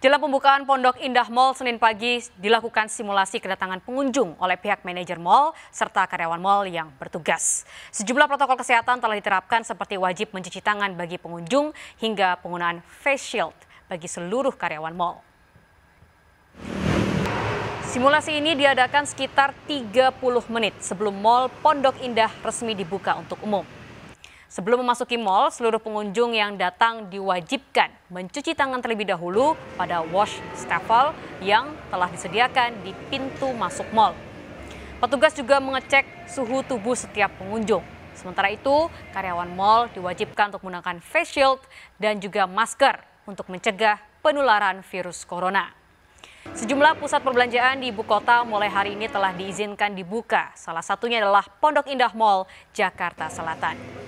Jelang pembukaan Pondok Indah Mall Senin pagi dilakukan simulasi kedatangan pengunjung oleh pihak manajer mall serta karyawan mall yang bertugas. Sejumlah protokol kesehatan telah diterapkan seperti wajib mencuci tangan bagi pengunjung hingga penggunaan face shield bagi seluruh karyawan mall. Simulasi ini diadakan sekitar 30 menit sebelum Mall Pondok Indah resmi dibuka untuk umum. Sebelum memasuki mall, seluruh pengunjung yang datang diwajibkan mencuci tangan terlebih dahulu pada wash staffel yang telah disediakan di pintu masuk mall. Petugas juga mengecek suhu tubuh setiap pengunjung. Sementara itu, karyawan mall diwajibkan untuk menggunakan face shield dan juga masker untuk mencegah penularan virus corona. Sejumlah pusat perbelanjaan di ibu kota mulai hari ini telah diizinkan dibuka. Salah satunya adalah Pondok Indah Mall, Jakarta Selatan.